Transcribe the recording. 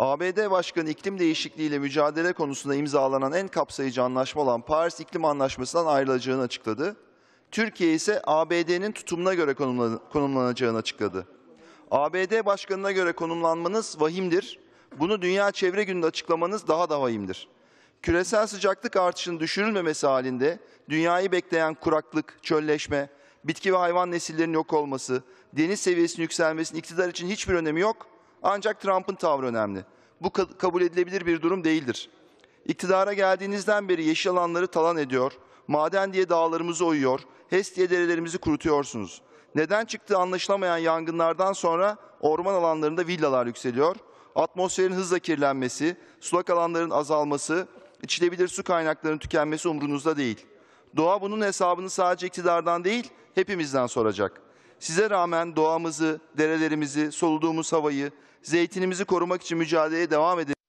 ABD Başkanı iklim değişikliğiyle mücadele konusunda imzalanan en kapsayıcı anlaşma olan Paris İklim Anlaşması'ndan ayrılacağını açıkladı. Türkiye ise ABD'nin tutumuna göre konumlanacağını açıkladı. ABD Başkanı'na göre konumlanmanız vahimdir. Bunu Dünya Çevre Günü'nde açıklamanız daha da vahimdir. Küresel sıcaklık artışının düşürülmemesi halinde dünyayı bekleyen kuraklık, çölleşme, bitki ve hayvan nesillerinin yok olması, deniz seviyesinin yükselmesinin iktidar için hiçbir önemi yok ancak Trump'ın tavrı önemli. Bu kabul edilebilir bir durum değildir. İktidara geldiğinizden beri yeşil alanları talan ediyor, maden diye dağlarımızı oyuyor, HES diye derelerimizi kurutuyorsunuz. Neden çıktığı anlaşılamayan yangınlardan sonra orman alanlarında villalar yükseliyor, atmosferin hızla kirlenmesi, sulak alanların azalması, içilebilir su kaynaklarının tükenmesi umrunuzda değil. Doğa bunun hesabını sadece iktidardan değil, hepimizden soracak.'' Size rağmen doğamızı, derelerimizi, soluduğumuz havayı, zeytinimizi korumak için mücadeleye devam edelim.